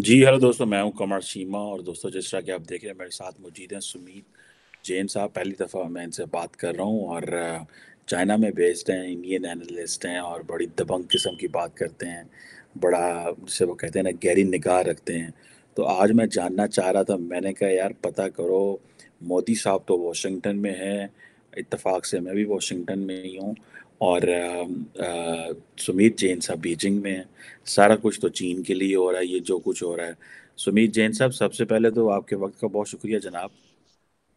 जी hello दोस्तों मैं हूं कमर सीमा और दोस्तों जिस तरह कि आप देख रहे हैं मेरे साथ मौजूद हैं सुमित जैन साहब पहली दफ़ा मैं इनसे बात कर रहा हूं और चाइना में बेस्ड हैं इंडियन एनालिस्ट हैं और बड़ी दबंग किस्म की बात करते हैं बड़ा जिसे वो कहते हैं ना गहरी निगाह रखते हैं तो आज मैं जानना चाह रहा था मैंने कहा यार पता करो मोदी साहब तो वाशिंगटन में है इतफाक़ से मैं भी वाशिंगटन में ही हूँ और सुमित जैन साहब बीजिंग में है सारा कुछ तो चीन के लिए हो रहा है ये जो कुछ हो रहा है सुमित जैन साहब सबसे पहले तो आपके वक्त का बहुत शुक्रिया जनाब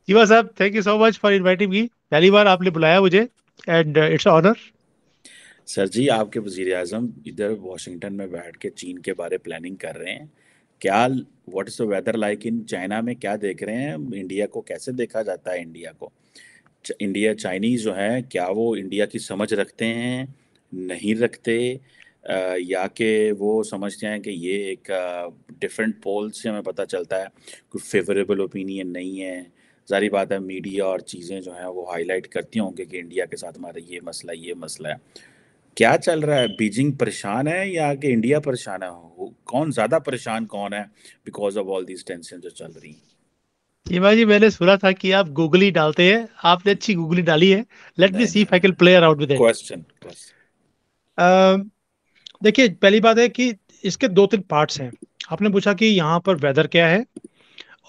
शिवा साहब thank you so much for inviting me पहली बार आपने बुलाया मुझे एंड इट्स ऑनर सर जी आपके वजीर अजम इधर वाशिंगटन में बैठ के चीन के बारे प्लानिंग कर रहे हैं क्या what is the weather like in China में क्या देख रहे हैं इंडिया को कैसे देखा जाता है इंडिया को इंडिया चाइनीज़ जो हैं क्या वो इंडिया की समझ रखते हैं नहीं रखते या कि वो समझते हैं कि ये एक डिफरेंट पोल से हमें पता चलता है कोई फेवरेबल ओपिनियन नहीं है जारी बात है मीडिया और चीज़ें जो हैं वो हाईलाइट करती होंगे कि इंडिया के साथ हमारा ये मसला ये मसला है क्या चल रहा है बीजिंग परेशान है या कि इंडिया परेशान है कौन ज़्यादा परेशान कौन है because of all these tension जो चल रही हैं हिमा जी मैंने सुना था कि आप गूगली डालते हैं आपने अच्छी गूगली डाली है let me see I can play around with question देखिए पहली बात है कि इसके दो तीन पार्ट्स हैं आपने पूछा कि यहाँ पर वेदर क्या है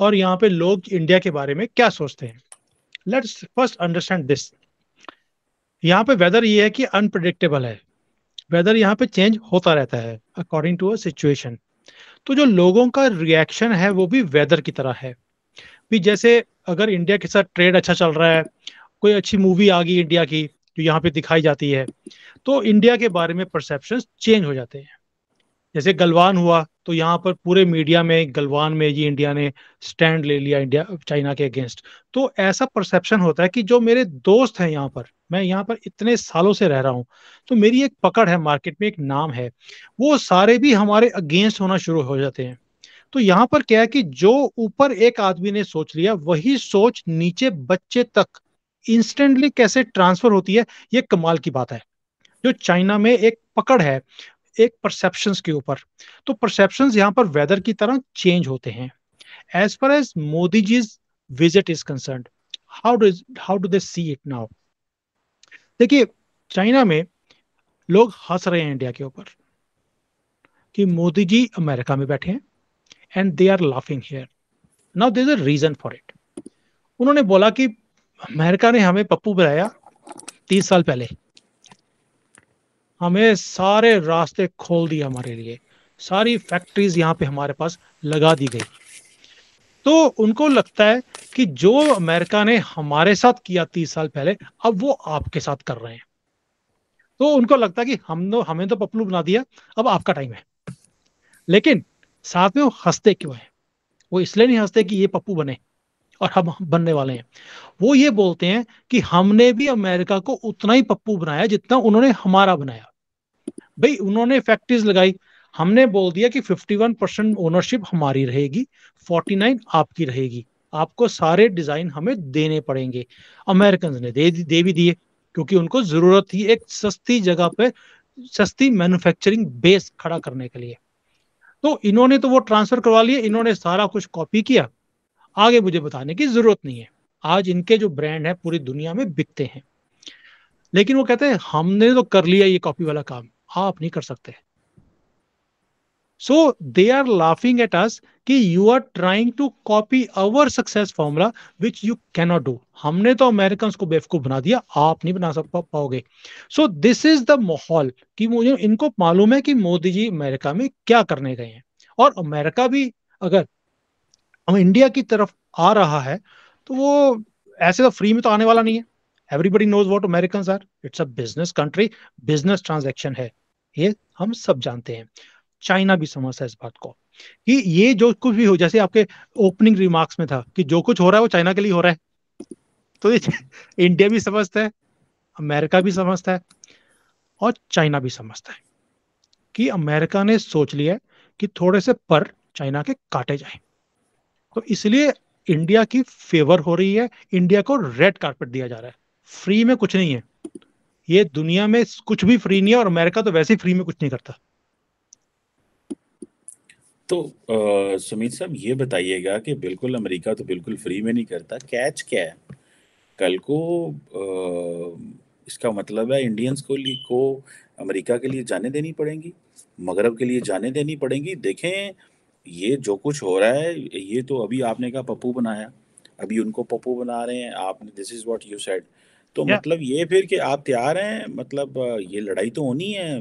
और यहाँ पे लोग इंडिया के बारे में क्या सोचते हैं लेट्स फर्स्ट अंडरस्टैंड दिस यहाँ पे वेदर ये है कि अनप्रडिक्टेबल है वेदर यहाँ पे चेंज होता रहता है अकॉर्डिंग टू अ सिचुएशन तो जो लोगों का रिएक्शन है वो भी वेदर की तरह है भी जैसे अगर इंडिया के साथ ट्रेड अच्छा चल रहा है कोई अच्छी मूवी आ गई इंडिया की जो यहाँ पे दिखाई जाती है तो इंडिया के बारे में परसेप्शन चेंज हो जाते हैं जैसे गलवान हुआ तो यहाँ पर पूरे मीडिया में गलवान में जी इंडिया ने स्टैंड ले लिया इंडिया चाइना के अगेंस्ट तो ऐसा परसेप्शन होता है कि जो मेरे दोस्त हैं यहाँ पर मैं यहाँ पर इतने सालों से रह रहा हूँ तो मेरी एक पकड़ है मार्केट में एक नाम है वो सारे भी हमारे अगेंस्ट होना शुरू हो जाते हैं तो यहाँ पर क्या है कि जो ऊपर एक आदमी ने सोच लिया वही सोच नीचे बच्चे तक इंस्टेंटली कैसे ट्रांसफर होती है ये कमाल की बात है जो चाइना में एक पकड़ है एक परसेप्शन के ऊपर तो परसेप्शन यहाँ पर वेदर की तरह चेंज होते हैं as far as Modi ji visit is concern how do how do they see it now देखिए चाइना में लोग हंस रहे हैं इंडिया के ऊपर कि मोदी जी अमेरिका में बैठे हैं and they are laughing here now there a reason for it उन्होंने बोला कि अमेरिका ने हमें पप्पू बनाया तीस साल पहले हमें सारे रास्ते खोल दिए हमारे लिए सारी फैक्ट्रीज यहाँ पे हमारे पास लगा दी गई तो उनको लगता है कि जो अमेरिका ने हमारे साथ किया तीस साल पहले अब वो आपके साथ कर रहे हैं तो उनको लगता है कि हम तो, हमें तो पपलू बना दिया अब आपका टाइम है लेकिन साथ में वो हंसते क्यों है वो इसलिए नहीं हंसते कि ये पप्पू बने और हम बनने वाले हैं वो ये बोलते हैं कि हमने भी अमेरिका को उतना ही पप्पू बनाया जितना उन्होंने हमारा बनाया भाई उन्होंने फैक्ट्रीज लगाई हमने बोल दिया कि 51 परसेंट ओनरशिप हमारी रहेगी 49 आपकी रहेगी आपको सारे डिजाइन हमें देने पड़ेंगे अमेरिकन ने दे दे भी दिए क्योंकि उनको जरूरत थी एक सस्ती जगह पर सस्ती मैन्युफैक्चरिंग बेस खड़ा करने के लिए तो इन्होंने तो वो ट्रांसफर करवा लिया इन्होंने सारा कुछ कॉपी किया आगे मुझे बताने की जरूरत नहीं है आज इनके जो ब्रांड है पूरी दुनिया में बिकते हैं लेकिन वो कहते हैं हमने तो कर लिया ये कॉपी वाला काम आप नहीं कर सकते so they are laughing at us कि you are trying to copy our success formula which you cannot do हमने तो अमेरिकन को बेवकूफ बना दिया आप नहीं बना सक पाओगे सो दिस इज द माहौल कि मुझे इनको मालूम है कि मोदी जी अमेरिका में क्या करने गए हैं और अमेरिका भी अगर हम इंडिया की तरफ आ रहा है तो वो ऐसे तो फ्री में तो आने वाला नहीं है everybody knows what American are it's a business country business transaction है ये हम सब जानते हैं चाइना भी समझता है इस बात को कि ये जो कुछ भी हो जैसे आपके ओपनिंग रिमार्क्स में था कि जो कुछ हो रहा है वो चाइना के लिए हो रहा है तो ये इंडिया भी समझता है अमेरिका भी समझता है और चाइना भी समझता है कि अमेरिका ने सोच लिया है कि थोड़े से पर चाइना के काटे जाए तो इसलिए इंडिया की फेवर हो रही है इंडिया को रेड कार्पेट दिया जा रहा है फ्री में कुछ नहीं है ये दुनिया में कुछ भी फ्री नहीं है और अमेरिका तो वैसे ही फ्री में कुछ नहीं करता तो सुमित साहब ये बताइएगा कि बिल्कुल अमेरिका तो बिल्कुल फ्री में नहीं करता कैच क्या है कल को आ, इसका मतलब है इंडियंस को को अमेरिका के लिए जाने देनी पड़ेंगी मगरब के लिए जाने देनी पड़ेंगी देखें ये जो कुछ हो रहा है ये तो अभी आपने कहा पप्पू बनाया अभी उनको पप्पू बना रहे हैं आपने this is what you said तो yeah. मतलब ये फिर कि आप तैयार हैं मतलब ये लड़ाई तो होनी है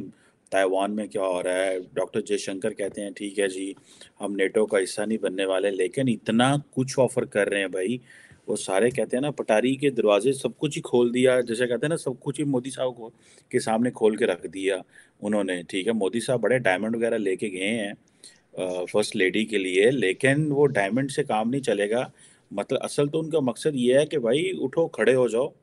ताइवान में क्या हो रहा है डॉक्टर जयशंकर कहते हैं ठीक है जी हम नेटो का हिस्सा नहीं बनने वाले लेकिन इतना कुछ ऑफर कर रहे हैं भाई वो सारे कहते हैं ना पटारी के दरवाजे सब कुछ ही खोल दिया जैसे कहते हैं ना सब कुछ ही मोदी साहब को के सामने खोल के रख दिया उन्होंने ठीक है मोदी साहब बड़े डायमंड वगैरह लेके गए हैं फर्स्ट लेडी के लिए लेकिन वो डायमंड से काम नहीं चलेगा मतलब असल तो उनका मकसद ये है कि भाई उठो खड़े हो जाओ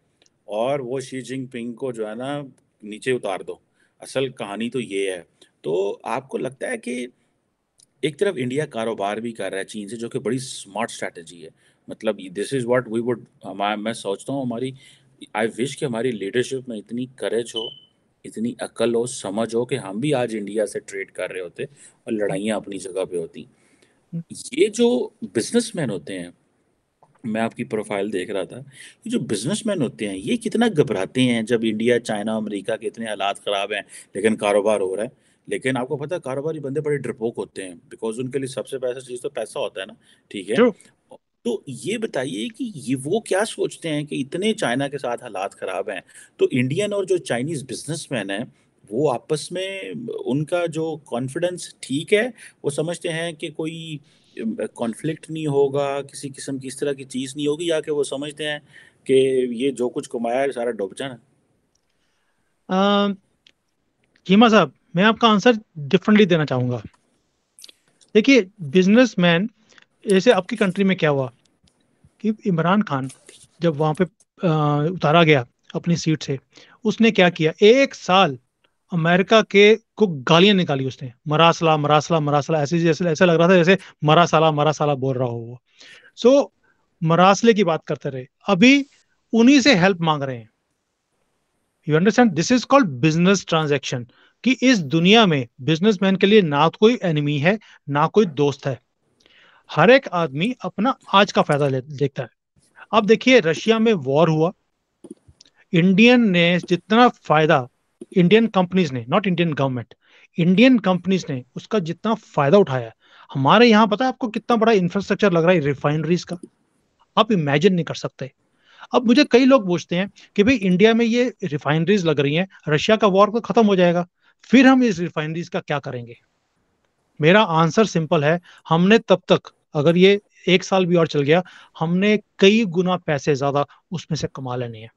और वो शी जिनपिंग को जो है ना नीचे उतार दो असल कहानी तो ये है तो आपको लगता है कि एक तरफ इंडिया कारोबार भी कर रहा है चीन से जो कि बड़ी स्मार्ट स्ट्रैटेजी है मतलब this is what we would मैं सोचता हूँ हमारी आई विश कि हमारी लीडरशिप में इतनी करेज हो इतनी अकल हो समझ हो कि हम भी आज इंडिया से ट्रेड कर रहे होते और लड़ाइयाँ अपनी जगह पे होती हम्म। ये जो बिजनेसमैन होते हैं मैं आपकी प्रोफाइल देख रहा था कि तो जो बिजनेसमैन होते हैं ये कितना घबराते हैं जब इंडिया चाइना अमेरिका के इतने हालात ख़राब हैं लेकिन कारोबार हो रहा है लेकिन आपको पता है कारोबारी बंदे बड़े डरपोक होते हैं बिकॉज उनके लिए सबसे पैसा चीज़ तो पैसा होता है ना ठीक है तो ये बताइए कि ये वो क्या सोचते हैं कि इतने चाइना के साथ हालात ख़राब हैं तो इंडियन और जो चाइनीज़ बिजनेसमैन हैं वो आपस में उनका जो कॉन्फिडेंस ठीक है वो समझते हैं कि कोई कॉन्फ्लिक्ट नहीं होगा किसी किस्म की इस तरह की चीज़ नहीं होगी या कि वो समझते हैं कि ये जो कुछ कमाया है सारा डूब जाना कीमा साहब मैं आपका आंसर डिफरेंटली देना चाहूँगा देखिए बिजनेसमैन जैसे आपकी कंट्री में क्या हुआ कि इमरान खान जब वहाँ पे आ, उतारा गया अपनी सीट से उसने क्या किया एक साल अमेरिका के को गालियां निकाली उसने मरासला मरासला मरासला ऐसे जैसे ऐसा लग रहा था जैसे मरासला मरासला बोल रहा हो वो सो so, मरासले की बात करते रहे अभी उन्हीं से हेल्प मांग रहे हैं you understand this is called business transaction कि इस दुनिया में बिजनेसमैन के लिए ना कोई एनिमी है ना कोई दोस्त है हर एक आदमी अपना आज का फायदा देखता है अब देखिए रशिया में वॉर हुआ इंडियन ने जितना फायदा इंडियन कंपनीज ने not Indian government Indian companies ने उसका जितना फायदा उठाया हमारे यहाँ पता है आपको कितना बड़ा इंफ्रास्ट्रक्चर लग रहा है रिफाइनरीज का आप इमेजिन नहीं कर सकते अब मुझे कई लोग पूछते हैं कि भाई इंडिया में ये रिफाइनरीज लग रही हैं रशिया का वॉर तो खत्म हो जाएगा फिर हम इस रिफाइनरीज का क्या करेंगे मेरा आंसर सिंपल है हमने तब तक अगर ये एक साल भी और चल गया हमने कई गुना पैसे ज्यादा उसमें से कमा लेने हैं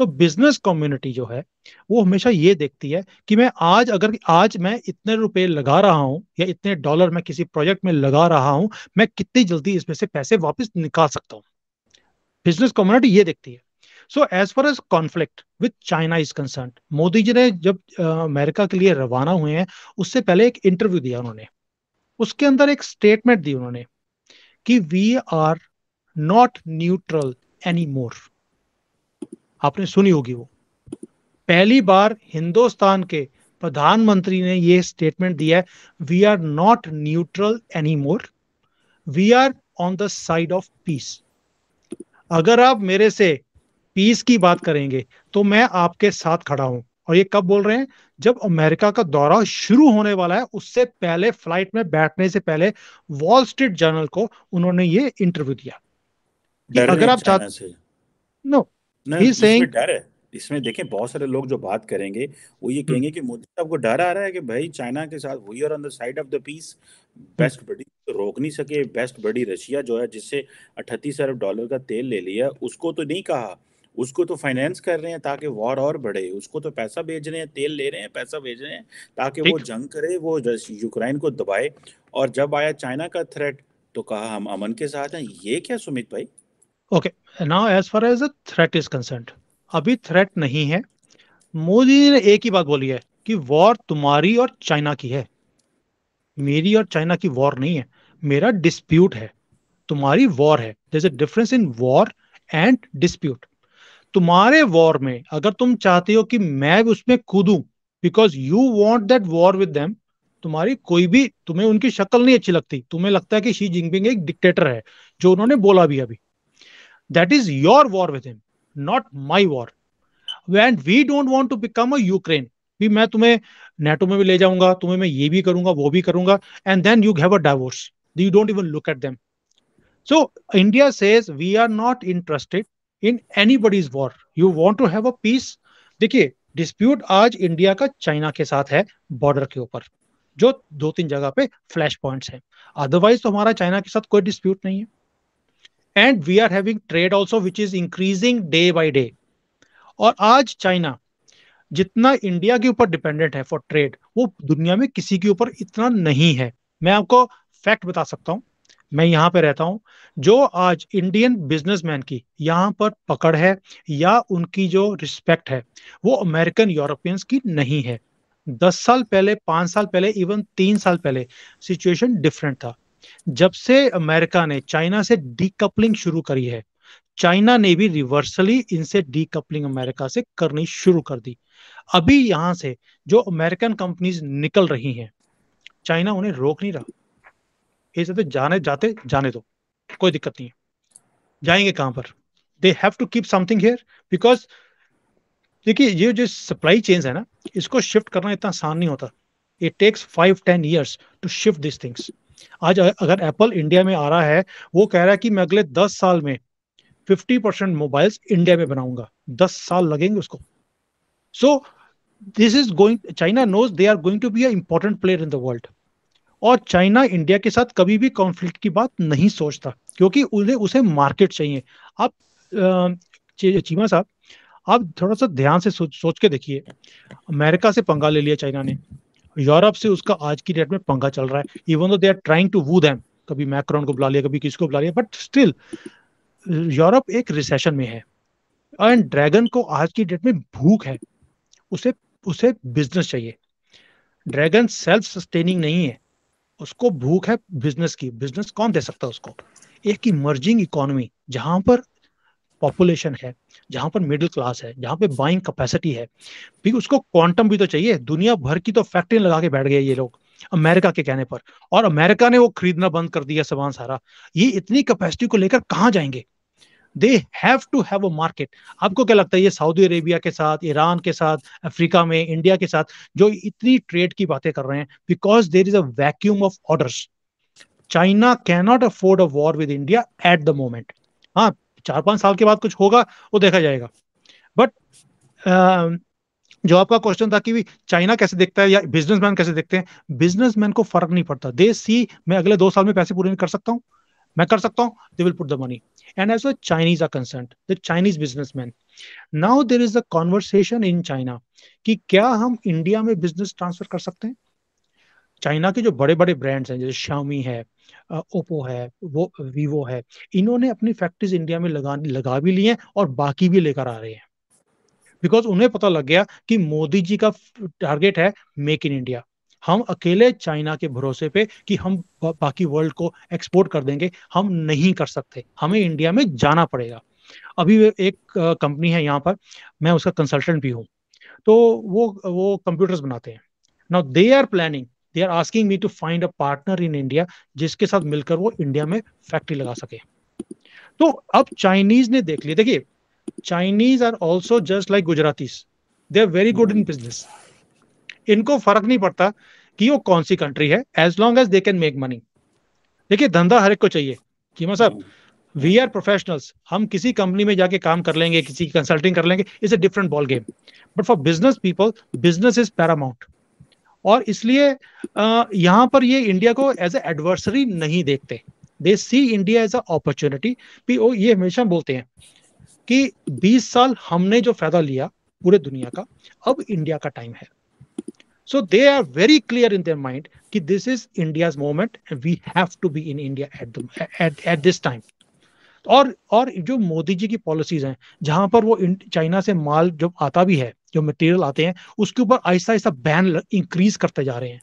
तो बिजनेस कम्युनिटी जो है वो हमेशा ये देखती है कि मैं आज अगर आज मैं इतने रुपए लगा रहा हूँ या इतने डॉलर मैं किसी प्रोजेक्ट में लगा रहा हूँ मैं कितनी जल्दी इसमें से पैसे वापस निकाल सकता हूँ बिजनेस कम्युनिटी ये देखती है so as far as conflict with China is concern Modi ji ने जब अमेरिका के लिए रवाना हुए हैं उससे पहले एक इंटरव्यू दिया उन्होंने उसके अंदर एक स्टेटमेंट दी उन्होंने कि we are not neutral any more आपने सुनी होगी वो पहली बार हिंदुस्तान के प्रधानमंत्री ने ये स्टेटमेंट दिया है we are not neutral any more we are on the side of peace अगर आप मेरे से पीस की बात करेंगे तो मैं आपके साथ खड़ा हूं और ये कब बोल रहे हैं जब अमेरिका का दौरा शुरू होने वाला है उससे पहले फ्लाइट में बैठने से पहले वॉल स्ट्रीट जर्नल को उन्होंने ये इंटरव्यू दिया अगर आप चाहते नो नहीं saying, डर है इसमें देखें बहुत सारे लोग जो बात करेंगे वो ये हम्म। कहेंगे कि मोदी तो साहब को डर आ रहा है कि भाई चाइना के साथ we are on the side of the peace best बड़ी रोक नहीं सके बेस्ट बड़ी रशिया जो है जिससे अठतीस अरब डॉलर का तेल ले लिया उसको तो नहीं कहा उसको तो फाइनेंस कर रहे हैं ताकि वॉर और बढ़े उसको तो पैसा भेज रहे हैं तेल ले रहे हैं पैसा भेज रहे हैं ताकि वो जंग करे वो यूक्रेन को दबाए और जब आया चाइना का थ्रेट तो कहा हम अमन के साथ हैं ये क्या सुमित भाई okay now as far as threat is concern अभी थ्रेट नहीं है मोदी जी ने एक ही बात बोली है कि वॉर तुम्हारी और चाइना की है मेरी और चाइना की वॉर नहीं है मेरा डिस्प्यूट है तुम्हारी वॉर है there a difference in war and dispute तुम्हारे वॉर में अगर तुम चाहते हो कि मैं भी उसमें कूदू because you want that war with them तुम्हारी कोई भी तुम्हें उनकी शक्ल नहीं अच्छी लगती तुम्हें लगता है कि शी जिनपिंग एक डिक्टेटर है जो उन्होंने बोला भी अभी That is your war with him, not my war. And we don't want to become a Ukraine. भी मैं तुम्हें नेटो में भी ले जाऊंगा तुम्हें मैं ये भी करूंगा वो भी करूंगा and then you have a divorce you don't even look at them so India says we are not interested in anybody's war you want to have a peace देखिए डिस्प्यूट आज इंडिया का चाइना के साथ है border के ऊपर जो दो तीन जगह पे फ्लैश पॉइंट्स हैं अदरवाइज तो हमारा चाइना के साथ कोई डिस्प्यूट नहीं है and we are having trade also which is increasing day by day और आज चाइना जितना इंडिया के ऊपर डिपेंडेंट है फॉर ट्रेड वो दुनिया में किसी के ऊपर इतना नहीं है मैं आपको फैक्ट बता सकता हूं मैं यहां पे रहता हूं जो आज इंडियन बिजनेसमैन की यहां पर पकड़ है या उनकी जो रिस्पेक्ट है वो अमेरिकन यूरोपियंस की नहीं है दस साल पहले पांच साल पहले इवन तीन साल पहले सिचुएशन डिफरेंट था जब से अमेरिका ने चाइना से डीकपलिंग शुरू करी है चाइना ने भी रिवर्सली इनसे डीकपलिंग अमेरिका से करनी शुरू कर दी अभी यहां से जो अमेरिकन कंपनीज निकल रही हैं चाइना उन्हें रोक नहीं रहा ये सब तो जाने जाते जाने दो कोई दिक्कत नहीं है जाएंगे कहां पर they have to keep something here because देखिए ये जो सप्लाई चेन्स है ना इसको शिफ्ट करना इतना आसान नहीं होता it takes five ten years to shift this things आज अगर एप्पल इंडिया में आ रहा है वो कह रहा है कि मैं अगले दस साल में फिफ्टी परसेंट मोबाइल्स इंडिया में बनाऊंगा दस साल लगेंगे उसको so this is going China knows they are going to be important player in the world और चाइना इंडिया के साथ कभी भी कॉन्फ्लिक्ट की बात नहीं सोचता क्योंकि उन्हें उसे मार्केट चाहिए आप चीमा साहब आप थोड़ा सा ध्यान से सोच सोच के देखिए अमेरिका से पंगा ले लिया चाइना ने यूरोप से उसका आज की डेट में पंखा चल रहा है even though they are trying to woo them कभी मैक्रोन को बुला लिया कभी किसको बुला लिया बट स्टिल यूरोप एक रिसेशन में है एंड ड्रैगन को आज की डेट में भूख है उसे उसे बिजनेस चाहिए ड्रैगन सेल्फ सस्टेनिंग नहीं है उसको भूख है बिजनेस की बिजनेस कौन दे सकता है उसको एक इमर्जिंग इकोनॉमी जहां पर पॉपुलेशन है जहां पर मिडिल क्लास है जहां पे बाइंग कैपेसिटी है भी उसको क्वांटम भी तो चाहिए दुनिया भर की तो फैक्ट्री लगा के बैठ गए ये लोग अमेरिका के कहने पर और अमेरिका ने वो खरीदना बंद कर दिया सामान सारा ये इतनी कैपेसिटी को लेकर कहाँ जाएंगे they have to have a market आपको क्या लगता है ये सऊदी अरेबिया के साथ ईरान के साथ अफ्रीका में इंडिया के साथ जो इतनी ट्रेड की बातें कर रहे हैं because there is a vacuum of orders China cannot afford a war with India at the moment हाँ चार पांच साल के बाद कुछ होगा वो देखा जाएगा बट जो आपका क्वेश्चन था कि चाइना कैसे देखता है या बिजनेसमैन कैसे देखते हैं बिजनेसमैन को फर्क नहीं पड़ता दे सी मैं अगले दो साल में पैसे पूरे नहीं कर सकता हूँ मैं कर सकता हूँ they will put the money and as a Chinese are concern the Chinese businessman now there is a conversation in China कि क्या हम इंडिया में बिजनेस ट्रांसफर कर सकते हैं चाइना के जो बड़े बड़े ब्रांड्स हैं जैसे शामी है ओप्पो है वो वीवो है इन्होंने अपनी फैक्ट्रीज इंडिया में लगा लगा भी ली हैं और बाकी भी लेकर आ रहे हैं बिकॉज उन्हें पता लग गया कि मोदी जी का टारगेट है मेक इन इंडिया हम अकेले चाइना के भरोसे पे कि हम बाकी वर्ल्ड को एक्सपोर्ट कर देंगे हम नहीं कर सकते हमें इंडिया में जाना पड़ेगा अभी एक कंपनी है यहाँ पर मैं उसका कंसल्टेंट भी हूँ तो वो वो कंप्यूटर्स बनाते हैं now they are planning they are asking me to find a partner in India जिसके साथ मिलकर वो इंडिया में फैक्ट्री लगा सके तो अब चाइनीज ने देख लिया देखिए Chinese are also just like Gujarati they are very good in business इनको फर्क नहीं पड़ता कि वो कौन सी कंट्री है as long as they can make money देखिए धंधा हर एक को चाहिए कि साहब वी आर प्रोफेशनल्स हम किसी कंपनी में जाके काम कर लेंगे किसी की कंसल्टिंग कर लेंगे it's a different ball game but for business people business is paramount और इसलिए यहाँ पर ये इंडिया को एज ए एडवर्सरी नहीं देखते they see India as a opportunity भी वो ये हमेशा बोलते हैं कि 20 साल हमने जो फायदा लिया पूरे दुनिया का अब इंडिया का टाइम है so they are very clear in their mind कि this is India's moment we have to be in India at at this time और और जो मोदी जी की पॉलिसीज हैं जहां पर वो चाइना से माल जब आता भी है जो मटेरियल आते हैं उसके ऊपर ऐसा ऐसा बैन इंक्रीज करते जा रहे हैं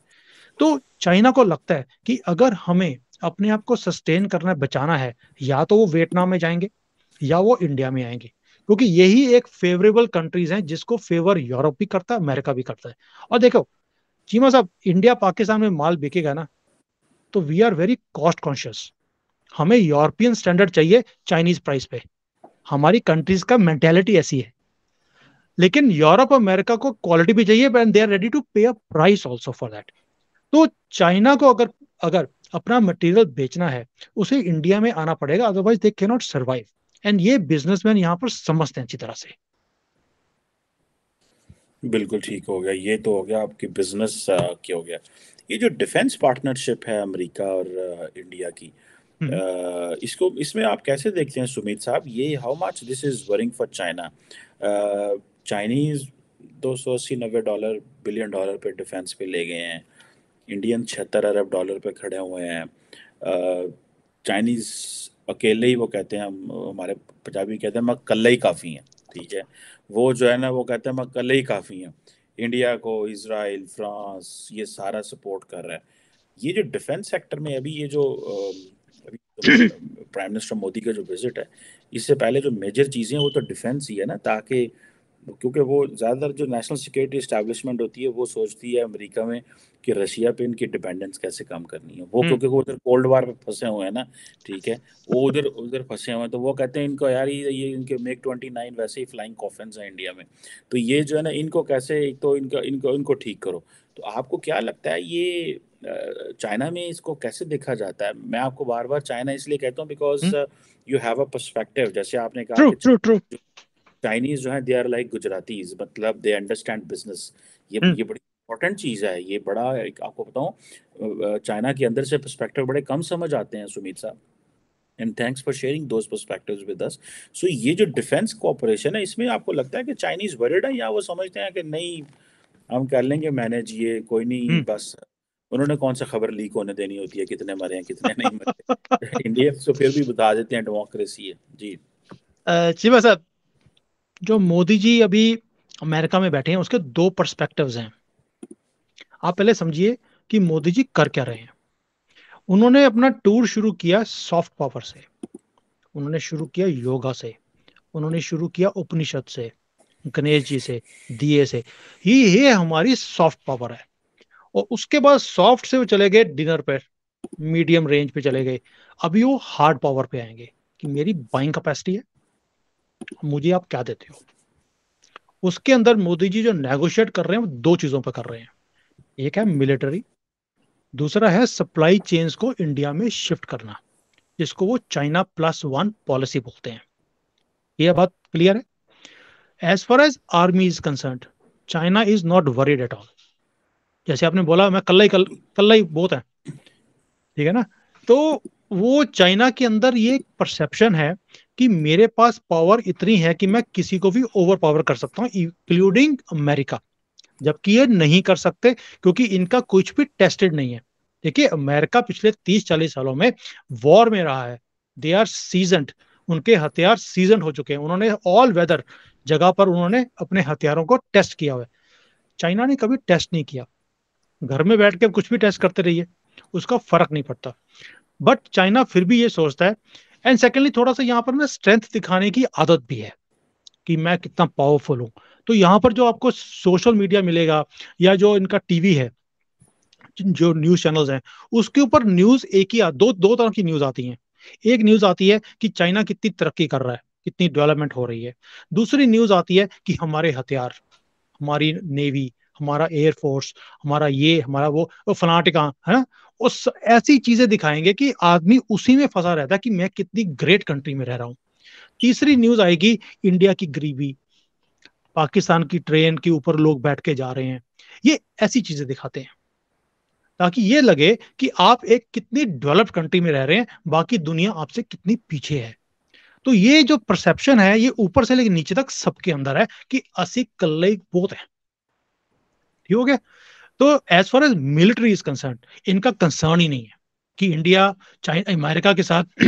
तो चाइना को लगता है कि अगर हमें अपने आप को सस्टेन करना बचाना है या तो वो वियतनाम में जाएंगे या वो इंडिया में आएंगे क्योंकि यही एक फेवरेबल कंट्रीज हैं जिसको फेवर यूरोप भी करता है अमेरिका भी करता है और देखो चीमा साहब इंडिया पाकिस्तान में माल बिकेगा ना तो we are very cost conscious हमें यूरोपियन स्टैंडर्ड चाहिए चाइनीज प्राइस पे हमारी कंट्रीज का मेंटेलिटी ऐसी है लेकिन यूरोप अमेरिका को क्वालिटी भी चाहिए and they are ready to pay a price also for that तो चाइना को अगर अगर अपना मटेरियल बेचना है उसे इंडिया में आना पड़ेगा otherwise they not survive and ये बिजनेसमैन यहाँ पर समझते हैं अच्छी तरह से बिल्कुल ठीक हो गया ये तो हो गया आपकी बिजनेस क्या हो गया ये जो डिफेंस पार्टनरशिप है अमेरिका और इंडिया की Uh, इसको इसमें आप कैसे देखते हैं सुमित साहब ये how much this is worrying for China Chinese दो सौ अस्सी नब्बे डॉलर बिलियन डॉलर पे डिफेंस पे ले गए हैं इंडियन छिहत्तर अरब डॉलर पे खड़े हुए हैं चाइनीज़ अकेले ही वो कहते हैं हम हमारे पंजाबी कहते हैं मैं कल ही काफ़ी हैं ठीक है वो जो है ना वो कहते हैं मैं कल ही काफ़ी हैं इंडिया को इसराइल फ्रांस ये सारा सपोर्ट कर रहा है ये जो डिफेंस सेक्टर में अभी ये जो अभी तो प्राइम मिनिस्टर मोदी का जो विजिट है इससे पहले जो मेजर चीज़ें हैं वो तो डिफेंस ही है ना ताकि क्योंकि वो ज़्यादातर जो नेशनल सिक्योरिटी इस्टेब्लिशमेंट होती है वो सोचती है अमेरिका में कि रशिया पे इनकी डिपेंडेंस कैसे कम करनी है वो हम्म। क्योंकि वो उधर कोल्ड वार पे फंसे हुए हैं ना ठीक है वो उधर उधर फंसे हुए हैं तो वो कहते हैं इनको यार ये इनके मेक ट्वेंटी नाइन वैसे ही फ्लाइंग कॉफेंस हैं इंडिया में तो ये जो है ना इनको कैसे एक तो इनका इनको इनको ठीक करो तो आपको क्या लगता है ये चाइना में इसको कैसे देखा जाता है मैं आपको बार बार चाइना इसलिए कहता हूँ because you have a perspective जैसे आपने कहा चाइनीज जो है दे आर लाइक गुजरातीज मतलब दे अंडरस्टैंड बिजनेस ये hmm. ये बड़ी इंपॉर्टेंट चीज़ है ये बड़ा एक आपको बताऊं चाइना के अंदर से पर्सपेक्टिव बड़े कम समझ आते हैं सुमित साहब and thanks for sharing those perspectives with us so ये जो डिफेंस कोऑपरेशन है इसमें आपको लगता है कि चाइनीज वर्ड है या वो समझते हैं कि नहीं हम कर लेंगे मैनेज ये कोई नहीं hmm. बस उन्होंने कौन सा खबर लीक होने देनी होती है कितने मरे हैं कितने नहीं मरे इंडिया तो फिर भी बता देते हैं डेमोक्रेसी है जी चीमा साहब जो मोदी जी अभी अमेरिका में बैठे हैं उसके दो पर्सपेक्टिव्स हैं आप पहले समझिए कि मोदी जी कर क्या रहे हैं उन्होंने अपना टूर शुरू किया सॉफ्ट पावर से उन्होंने शुरू किया योगा से उन्होंने शुरू किया उपनिषद से गणेश जी से दिए से ये ये हमारी सॉफ्ट पावर है और उसके बाद सॉफ्ट से वो चले गए डिनर पे मीडियम रेंज पे चले गए अभी वो हार्ड पावर पे आएंगे कि मेरी बाइंग कैपेसिटी है मुझे आप क्या देते हो उसके अंदर मोदी जी जो नेगोशिएट कर रहे हैं वो दो चीज़ों पर कर रहे हैं एक है मिलिट्री दूसरा है सप्लाई चेन्स को इंडिया में शिफ्ट करना जिसको वो चाइना प्लस वन पॉलिसी बोलते हैं ये बात क्लियर है as far as army is concern China is not worried at all जैसे आपने बोला मैं कल्ला ही कल कल्ला ही बहुत है ठीक है ना तो वो चाइना के अंदर ये परसेप्शन है कि मेरे पास पावर इतनी है कि मैं किसी को भी ओवर पावर कर सकता हूँ इंक्लूडिंग अमेरिका जबकि ये नहीं कर सकते क्योंकि इनका कुछ भी टेस्टेड नहीं है देखिए अमेरिका पिछले तीस चालीस सालों में वॉर में रहा है दे आर सीजनड उनके हथियार सीजन हो चुके हैं उन्होंने ऑल वेदर जगह पर उन्होंने अपने हथियारों को टेस्ट किया हुआ है चाइना ने कभी टेस्ट नहीं किया घर में बैठ के कुछ भी टेस्ट करते रहिए उसका फर्क नहीं पड़ता बट चाइना फिर भी ये सोचता है एंड सेकेंडली थोड़ा सा यहाँ पर ना स्ट्रेंथ दिखाने की आदत भी है कि मैं कितना पावरफुल हूँ तो यहाँ पर जो आपको सोशल मीडिया मिलेगा या जो इनका टीवी है जो न्यूज चैनल्स हैं उसके ऊपर न्यूज एक ही दो दो तरह की न्यूज आती हैं एक न्यूज आती है कि चाइना कितनी तरक्की कर रहा है कितनी डेवलपमेंट हो रही है दूसरी न्यूज आती है कि हमारे हथियार हमारी नेवी हमारा एयरफोर्स हमारा ये हमारा वो फलाटिका हाँ, है ना उस ऐसी चीजें दिखाएंगे कि आदमी उसी में फंसा रहता है कि मैं कितनी ग्रेट कंट्री में रह रहा हूं तीसरी न्यूज आएगी इंडिया की गरीबी पाकिस्तान की ट्रेन के ऊपर लोग बैठ के जा रहे हैं ये ऐसी चीजें दिखाते हैं ताकि ये लगे कि आप एक कितनी डेवलप्ड कंट्री में रह रहे हैं बाकी दुनिया आपसे कितनी पीछे है तो ये जो परसेप्शन है ये ऊपर से लेकर नीचे तक सबके अंदर है कि असी कल्ले बहुत है ठीक हो गया तो as far as military is concern इनका कंसर्न ही नहीं है कि इंडिया चाइना अमेरिका के साथ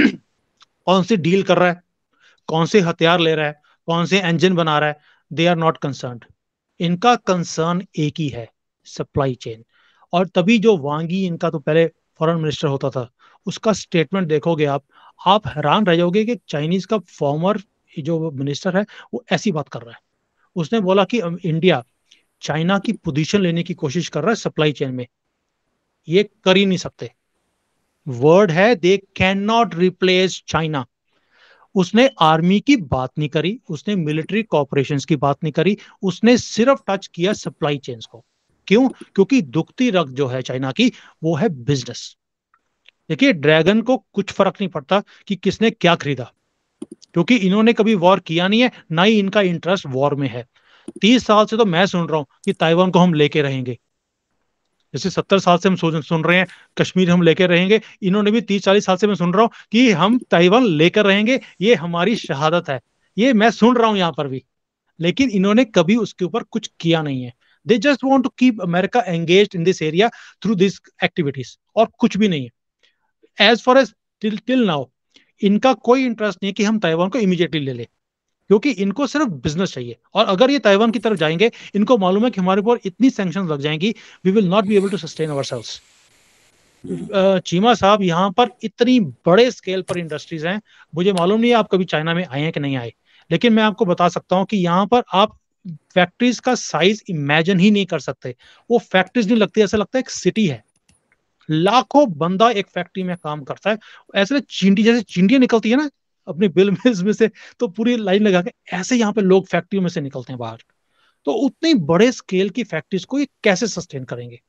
कौन से डील कर रहा है कौन से हथियार ले रहा है कौन से इंजन बना रहा है दे आर नॉट कंसर्न इनका कंसर्न एक ही है सप्लाई चेन और तभी जो वांगी इनका तो पहले फॉरेन मिनिस्टर होता था उसका स्टेटमेंट देखोगे आप आप हैरान रह जाओगे कि चाइनीज का फॉर्मर जो मिनिस्टर है वो ऐसी बात कर रहा है उसने बोला कि इंडिया चाइना की पोजीशन लेने की कोशिश कर रहा है सप्लाई चेन में ये कर ही नहीं सकते वर्ड है they can not replace China उसने आर्मी की बात नहीं करी उसने मिलिट्री कॉपरेशन की बात नहीं करी उसने सिर्फ टच किया सप्लाई चेन को क्यों क्योंकि दुखती रग जो है चाइना की वो है बिजनेस देखिए ड्रैगन को कुछ फर्क नहीं पड़ता कि किसने क्या खरीदा क्योंकि इन्होंने कभी वॉर किया नहीं है ना ही इनका इंटरेस्ट वॉर में है तीस साल से तो मैं सुन रहा हूँ कि ताइवान को हम लेके रहेंगे जैसे सत्तर साल से हम सुन, सुन रहे हैं कश्मीर हम लेके रहेंगे इन्होंने भी तीस चालीस साल से मैं सुन रहा हूँ कि हम ताइवान लेकर रहेंगे ये हमारी शहादत है ये मैं सुन रहा हूँ यहाँ पर भी लेकिन इन्होंने कभी उसके ऊपर कुछ किया नहीं है they just want to keep America engage in this area through this activities और कुछ भी नहीं है as far as till till now इनका कोई इंटरेस्ट नहीं है कि हम ताइवान को इमीडिएटली ले लें क्योंकि इनको सिर्फ बिजनेस चाहिए और अगर ये ताइवान की तरफ जाएंगे इनको मालूम है कि हमारे ऊपर इतनी सेंक्शन लग जाएंगी we will not be able to sustain our sales Cheema साहब यहाँ पर इतनी बड़े स्केल पर इंडस्ट्रीज हैं मुझे मालूम नहीं है आप कभी चाइना में आए हैं कि नहीं आए लेकिन मैं आपको बता सकता हूँ कि यहाँ पर आप फैक्ट्रीज का साइज इमेजिन ही नहीं कर सकते वो फैक्ट्रीज नहीं लगती ऐसा लगता है एक सिटी है लाखों बंदा एक फैक्ट्री में काम करता है ऐसे चिंटी जैसे चींटियां निकलती है ना अपने बिल में इसमें से तो पूरी लाइन लगा के ऐसे यहाँ पे लोग फैक्ट्रियों में से निकलते हैं बाहर तो उतनी बड़े स्केल की फैक्ट्रीज को ये कैसे सस्टेन करेंगे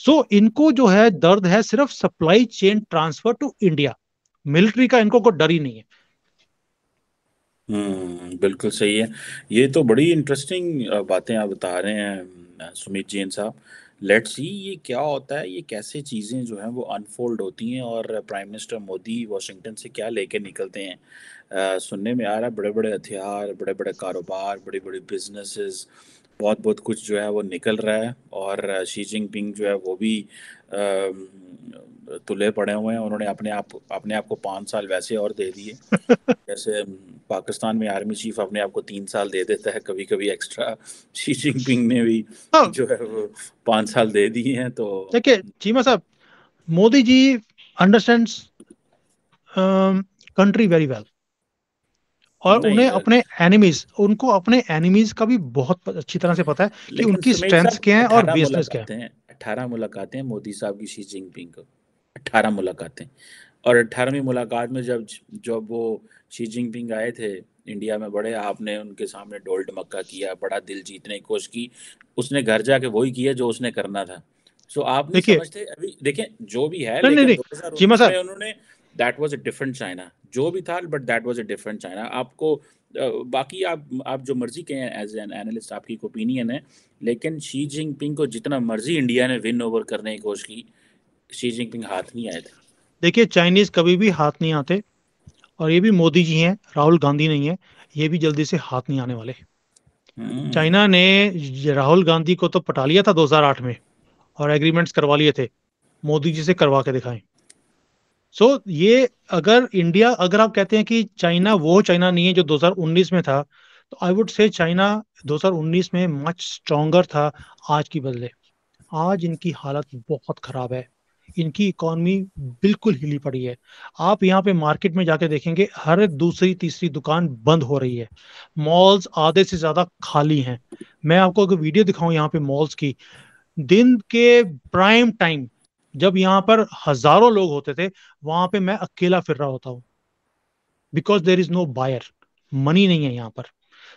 सो so, इनको जो है दर्द है सिर्फ supply chain transfer to India military का इनको कोई डर ही नहीं है हम्म बिल्कुल सही है ये तो बड़ी इंटरेस्टिंग बातें आप बता रहे हैं सुमित जैन साहब लेट सी ये क्या होता है ये कैसे चीज़ें जो हैं वो अनफोल्ड होती हैं और प्राइम मिनिस्टर मोदी वाशिंगटन से क्या लेके निकलते हैं आ, सुनने में आ रहा है बड़े बड़े हथियार बड़े बड़े कारोबार बड़ी बड़ी बिजनेसेस बहुत बहुत कुछ जो है वो निकल रहा है और शी जिनपिंग जो है वो भी तुले पड़े हुए हैं उन्होंने अपने आप अपने आप को पाँच साल वैसे और दे दिए जैसे पाकिस्तान में आर्मी चीफ अपने आप को तीन साल दे देता है कभी कभी एक्स्ट्रा शी जिनपिंग ने भी हाँ। जो है वो पांच साल दे दिए हैं तो देखिए चीमा साहब Modi ji understand country very well और उन्हें अपने एनिमीज उनको अपने एनिमीज का भी बहुत अच्छी तरह से पता है कि उनकी स्ट्रेंथ्स क्या है और वीकनेस क्या है अठारह मुलाकातें हैं मोदी साहब की शी जिनपिंग को अठारह मुलाकातें और अठारहवीं मुलाकात में जब जब वो शी जिनपिंग आए थे इंडिया में बड़े आपने उनके सामने डोल मक्का किया बड़ा दिल जीतने की कोशिश की उसने घर जाके वही किया जो उसने करना था सो आप देखिए अभी देखिए जो भी है नहीं, लेकिन नहीं, उन्होंने that was a different China जो भी था but that was a different China आपको बाकी आप आप जो मर्जी कहें एज एन एनालिस्ट आपकी ओपिनियन है लेकिन शी जिनपिंग को जितना मर्जी इंडिया ने विन ओवर करने की कोशिश की शी जिनपिंग हाथ नहीं आए थे देखिए चाइनीज कभी भी हाथ नहीं आते और ये भी मोदी जी हैं राहुल गांधी नहीं है ये भी जल्दी से हाथ नहीं आने वाले हम्म। चाइना ने राहुल गांधी को तो पटा लिया था 2008 में और एग्रीमेंट्स करवा लिए थे मोदी जी से करवा के दिखाएं सो so, ये अगर इंडिया अगर आप कहते हैं कि चाइना वो चाइना नहीं है जो 2019 में था तो आई वुड से चाइना 2019 में मच स्ट्रोंगर था आज की बदले आज इनकी हालत बहुत खराब है इनकी इकोनॉमी बिल्कुल हिली पड़ी है आप यहाँ पे मार्केट में जाके देखेंगे हर दूसरी तीसरी दुकान बंद हो रही है मॉल्स आधे से ज्यादा खाली हैं मैं आपको एक वीडियो दिखाऊं यहाँ पे मॉल्स की दिन के प्राइम टाइम जब यहाँ पर हजारों लोग होते थे वहां पे मैं अकेला फिर रहा होता हूँ because there is no buyer money नहीं है यहाँ पर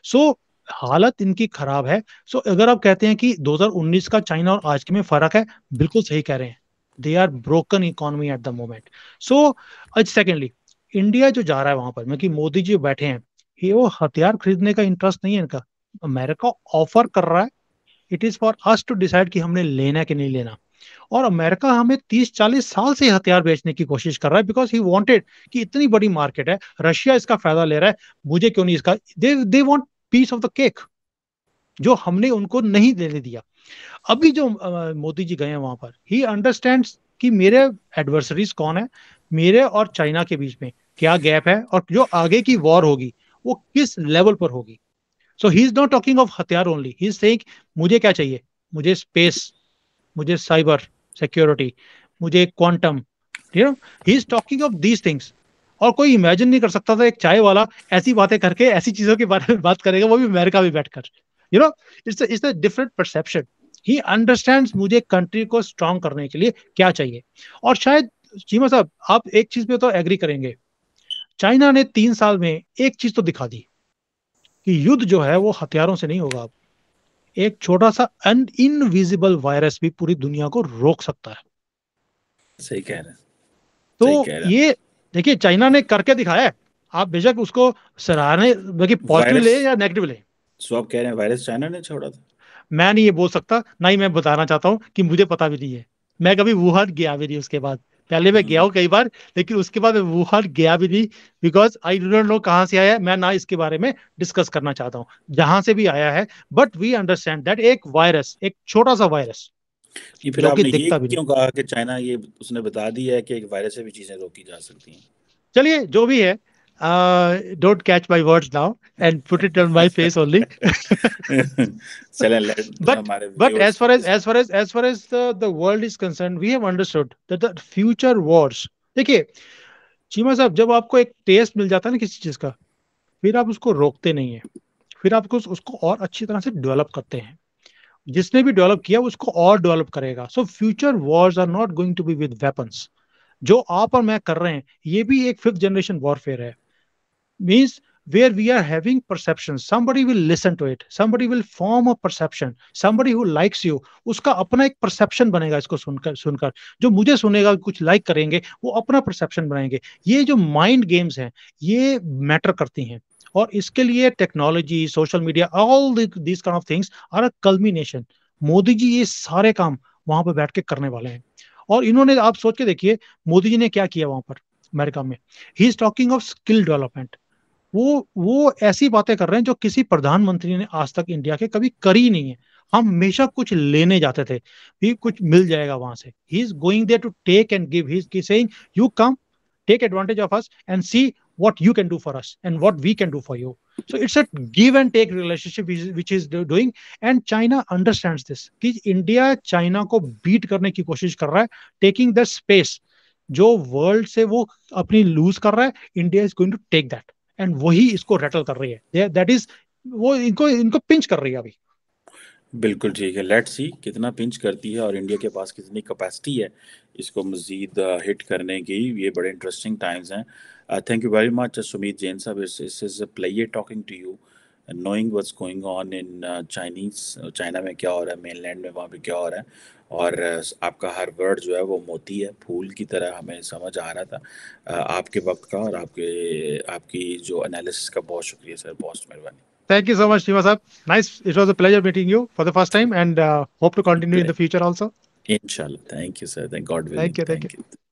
सो so, हालत इनकी खराब है सो so, अगर आप कहते हैं कि 2019 का चाइना और आज के में फर्क है बिल्कुल सही कह रहे हैं they are broken economy at the moment so आज सेकेंडली इंडिया जो जा रहा है वहां पर मतलब मोदी जी बैठे हैं ये वो हथियार खरीदने का इंटरेस्ट नहीं है इनका अमेरिका ऑफर कर रहा है it is for us to decide कि हमने लेना कि नहीं लेना और अमेरिका हमें 30-40 साल से हथियार बेचने की कोशिश कर रहा है बिकॉज ही वॉन्टेड कि इतनी बड़ी मार्केट है रशिया इसका फायदा ले रहा है मुझे क्यों नहीं इसका दे दे पीस ऑफ द केक जो हमने उनको नहीं देने दिया अभी जो मोदी जी गए हैं वहां पर ही अंडरस्टैंड कि मेरे एडवर्सरीज कौन है मेरे और चाइना के बीच में क्या गैप है और जो आगे की वॉर होगी वो किस लेवल पर होगी so he is not talking of हथियार ओनली ही इज थिंक मुझे क्या चाहिए मुझे स्पेस मुझे साइबर सिक्योरिटी मुझे quantum you know he is talking of these things और कोई इमेजिन नहीं कर सकता था एक चाय वाला ऐसी बातें करके ऐसी चीजों के बारे में बात करेगा वो भी अमेरिका में बैठकर you know it's it's a different perception he understand मुझे कंट्री को स्ट्रांग करने के लिए क्या चाहिए और शायद चीमा साहब आप एक चीज पे तो एग्री करेंगे चाइना ने तीन साल में एक चीज तो दिखा दी कि युद्ध जो है वो हथियारों से नहीं होगा एक छोटा सा अन इनविजिबल वायरस भी पूरी दुनिया को रोक सकता है सही कह रहे तो कह रहे। ये देखिए चाइना ने करके दिखाया आप बेशक उसको सराहने पॉजिटिव मतलब ले या नेगेटिव ले सो आप कह रहे हैं वायरस चाइना ने छोड़ा था मैं नहीं ये बोल सकता ना ही मैं बताना चाहता हूँ कि मुझे पता भी नहीं है मैं कभी वुहान गया भी नहीं उसके बाद पहले मैं गया हूँ हम्म। कई बार लेकिन उसके बाद मैं वुहान गया भी नहीं because I do not know कहाँ से आया मैं ना इसके बारे में डिस्कस करना चाहता हूँ जहां से भी आया है बट वी अंडरस्टैंड दैट एक वायरस एक छोटा सा वायरस ये फिर आपने ये क्यों नहीं? कहा कि चाइना ये उसने बता दिया है कि एक वायरस से भी चीजें रोकी जा सकती हैं चलिए जो भी है uh, don't catch my words now and put it on my face only. but but as far as as far as as far as the the world is concerned, we have understood that the future wars. देखिए चीमा साहब जब आपको एक test मिल जाता है ना किसी चीज का फिर आप उसको रोकते नहीं है फिर आप उसको और अच्छी तरह से डेवलप करते हैं जिसने भी डेवलप किया उसको और डेवलप करेगा so future wars are not going to be with weapons जो आप और मैं कर रहे हैं ये भी एक फिफ्थ जनरेशन वॉरफेयर है means where we are having perception somebody will listen to it somebody will form a perception somebody who likes you उसका अपना एक perception बनेगा इसको सुनकर सुनकर जो मुझे सुनेगा कुछ like करेंगे वो अपना perception बनाएंगे ये जो mind games हैं ये matter करती हैं और इसके लिए technology social media all this kind of things are a culmination Modi ji ये सारे काम वहां पर बैठ के करने वाले हैं और इन्होंने आप सोच के देखिए मोदी जी ने क्या किया वहां पर अमेरिका में he is talking of skill development वो वो ऐसी बातें कर रहे हैं जो किसी प्रधानमंत्री ने आज तक इंडिया के कभी करी नहीं है हम हमेशा कुछ लेने जाते थे भी कुछ मिल जाएगा वहां से he is going there to take and give he saying you come take advantage of us and see what you can do for us and what we can do for you so it's a give and take relationship which is doing and China understands this कि India China को beat करने की कोशिश कर रहा है taking the space जो world से वो अपनी लूज कर रहा है India is going to take that and वही इसको रेटल कर रही है दैट इज वो इनको इनको पिंच कर रही है अभी बिल्कुल ठीक है लेट्स सी कितना पिंच करती है और इंडिया के पास कितनी कैपेसिटी है इसको मज़ीद हिट uh, करने की ये बड़े इंटरेस्टिंग टाइम्स हैं thank you very much Sumit Jain साहब is is player talking to you knowing was going on in Chinese China में क्या हो रहा है मेन लैंड में वहाँ पे क्या हो रहा है और आपका हर वर्ड जो है वो मोती है फूल की तरह हमें समझ आ रहा था आपके वक्त का और आपके आपकी जो एनालिसिस का बहुत शुक्रिया सर बहुत मेहरबानी Thank you so much, Shiva Sahib. Nice. It was a pleasure meeting you for the first time and uh, hope to continue in the future also. Inshallah. Thank you, sir. Thank God. Thank you. Thank, thank you. you.